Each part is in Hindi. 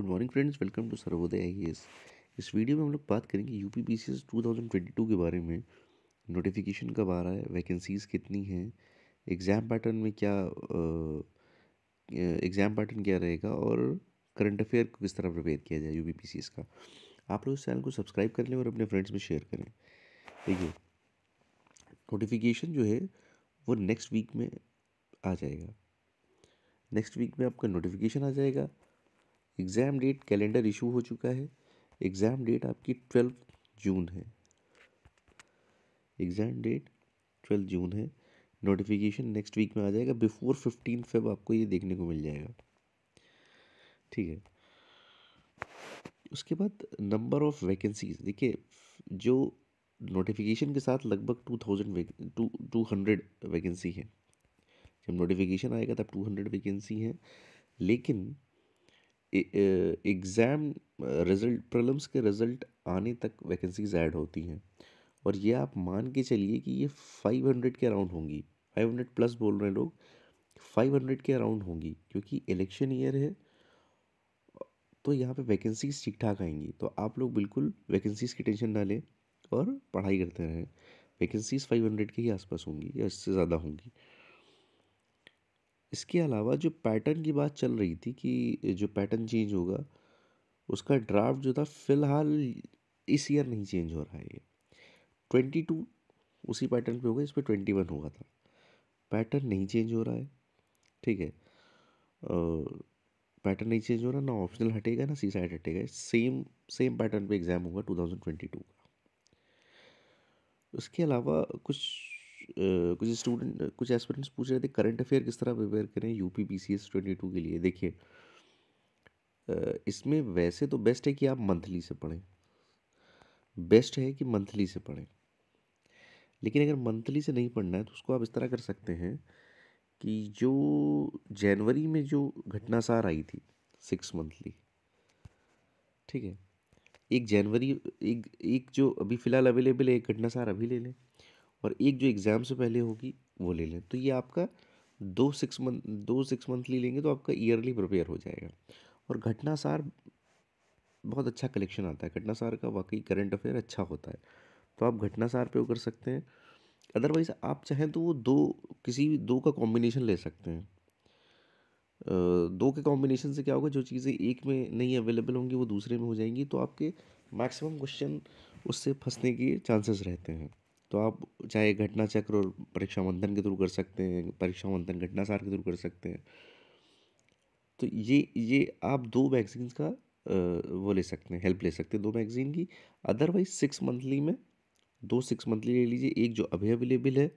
good morning friends welcome to Sarvodaya आई इस वीडियो में हम लोग बात करेंगे यू पी के बारे में नोटिफिकेशन कब आ रहा है वैकेंसीज़ कितनी हैं एग्ज़ाम पैटर्न में क्या एग्ज़ाम पैटर्न क्या रहेगा और करंट अफेयर को किस तरह प्रिपेयर किया जाए यू का आप लोग इस चैनल को सब्सक्राइब कर लें और अपने फ्रेंड्स में शेयर करें देखिए नोटिफिकेशन जो है वो नेक्स्ट वीक में आ जाएगा नेक्स्ट वीक में आपका नोटिफिकेशन आ जाएगा एग्ज़ाम डेट कैलेंडर इशू हो चुका है एग्ज़ाम डेट आपकी ट्वेल्व जून है एग्ज़ाम डेट ट्वेल्व जून है नोटिफिकेशन नेक्स्ट वीक में आ जाएगा बिफोर फिफ्टीन फेब आपको ये देखने को मिल जाएगा ठीक है उसके बाद नंबर ऑफ़ वैकेंसीज देखिए जो नोटिफिकेशन के साथ लगभग two thousand two two hundred vacancy है जब नोटिफिकेशन आएगा तब टू हंड्रेड वैकेंसी है लेकिन एग्ज़ाम रिज़ल्ट प्रलम्स के रिज़ल्ट आने तक वैकेंसीज ऐड होती हैं और ये आप मान के चलिए कि ये फाइव हंड्रेड के अराउंड होंगी फाइव हंड्रेड प्लस बोल रहे हैं लोग फाइव हंड्रेड के अराउंड होंगी क्योंकि इलेक्शन ईयर है तो यहाँ पे वैकेंसीज ठीक ठाक आएंगी तो आप लोग बिल्कुल वैकेंसीज की टेंशन ना लें और पढ़ाई करते रहें वैकेंसीज फाइव हंड्रेड के ही आसपास होंगी या इससे ज़्यादा होंगी इसके अलावा जो पैटर्न की बात चल रही थी कि जो पैटर्न चेंज होगा उसका ड्राफ्ट जो था फ़िलहाल इस ईयर नहीं चेंज हो रहा है ये ट्वेंटी टू उसी पैटर्न पे होगा इस पर ट्वेंटी वन हुआ था पैटर्न नहीं चेंज हो रहा है ठीक है पैटर्न नहीं चेंज हो रहा ना ऑप्शनल हटेगा ना सी साइड हटेगा सेम सेम पैटर्न पे एग्ज़ाम होगा टू थाउजेंड ट्वेंटी टू का उसके अलावा कुछ कुछ स्टूडेंट कुछ एस्पिरेंट्स पूछ रहे थे करंट अफेयर किस तरह प्रिपेयर करें U P P C S twenty two के लिए देखिए इसमें वैसे तो बेस्ट है कि आप मंथली से पढ़ें बेस्ट है कि मंथली से पढ़ें लेकिन अगर मंथली से नहीं पढ़ना है तो उसको आप इस तरह कर सकते हैं कि जो जनवरी में जो घटनासार आई थी सिक्स मंथली ठीक है एक जनवरी एक एक जो अभी फ़िलहाल अवेलेबल है एक घटनासार अभी ले लें और एक जो एग्ज़ाम से पहले होगी वो ले लें तो ये आपका दो सिक्स मंथ दो सिक्स मंथली लेंगे तो आपका ईयरली प्रिपेयर हो जाएगा और घटनासार बहुत अच्छा कलेक्शन आता है घटनासार का वाकई करंट अफेयर अच्छा होता है तो आप घटनासार पे वो कर सकते हैं अदरवाइज़ आप चाहें तो वो दो किसी भी दो का कॉम्बिनेशन ले सकते हैं दो के कॉम्बिनेशन से क्या होगा जो चीज़ें एक में नहीं अवेलेबल होंगी वो दूसरे में हो जाएंगी तो आपके मैक्सिमम क्वेश्चन उससे फंसने के चांसेस रहते हैं तो आप चाहे घटना चक्र और परीक्षा मंथन के थ्रू कर सकते हैं परीक्षा मंथन सार के थ्रू कर सकते हैं तो ये ये आप दो मैगजीन का वो ले सकते हैं हेल्प ले सकते हैं दो मैगजीन की अदरवाइज सिक्स मंथली में दो सिक्स मंथली ले लीजिए एक जो अभी अवेलेबल है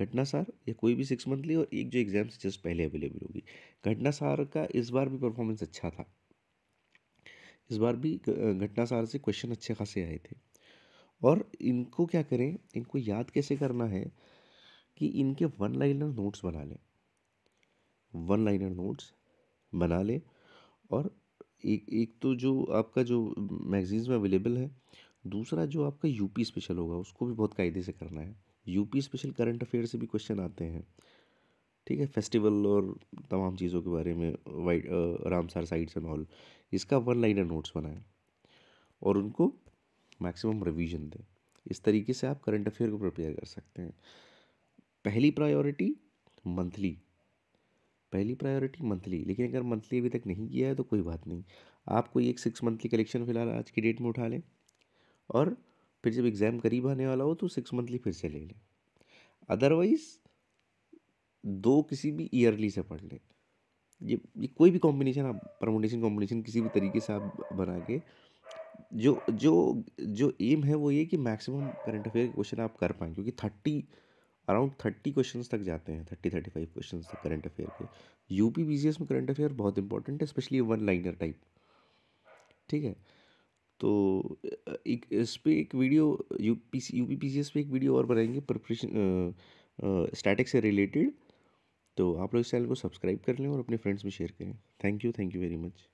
घटना सार या कोई भी सिक्स मंथली और एक जो एग्ज़ाम से जस्ट पहले अवेलेबल होगी घटना सार का इस बार भी परफॉर्मेंस अच्छा था इस बार भी घटना सार से क्वेश्चन अच्छे खासे आए थे और इनको क्या करें इनको याद कैसे करना है कि इनके वन लाइनर नोट्स बना लें वन लाइनर नोट्स बना लें और एक एक तो जो आपका जो मैगजीन्स में अवेलेबल है दूसरा जो आपका यूपी स्पेशल होगा उसको भी बहुत कायदे से करना है यूपी स्पेशल करंट अफेयर से भी क्वेश्चन आते हैं ठीक है फेस्टिवल और तमाम चीज़ों के बारे में वाइट रामसार साइट्स एंड ऑल इसका वन लाइनर नोट्स बनाएं और उनको मैक्सिमम रिवीजन दें इस तरीके से आप करंट अफेयर को प्रिपेयर कर सकते हैं पहली प्रायोरिटी मंथली पहली प्रायोरिटी मंथली लेकिन अगर मंथली अभी तक नहीं किया है तो कोई बात नहीं आप कोई एक सिक्स मंथली कलेक्शन फ़िलहाल आज की डेट में उठा लें और फिर जब एग्ज़ाम करीब आने वाला हो तो सिक्स मंथली फिर से ले लें अदरवाइज़ दो किसी भी ईयरली से पढ़ लें ये, ये कोई भी कॉम्बिनेशन आप परमोटेशन कॉम्बिनेशन किसी भी तरीके से आप बना के जो जो जो एम है वो ये कि मैक्सिमम करंट अफेयर क्वेश्चन आप कर पाएँ क्योंकि थर्टी अराउंड थर्टी क्वेश्चन तक जाते हैं थर्टी थर्टी फाइव क्वेश्चन तक करंट अफेयर के U P P C S में करंट अफेयर बहुत इंपॉर्टेंट है स्पेशली वन लाइनर टाइप ठीक है तो एक इस पर एक video U P C U P P C S पे एक वीडियो और बनाएंगे प्रिपरेशन स्टैटिक से रिलेटेड तो आप लोग इस चैनल को सब्सक्राइब कर लें और अपने फ्रेंड्स में शेयर करें thank you thank you very much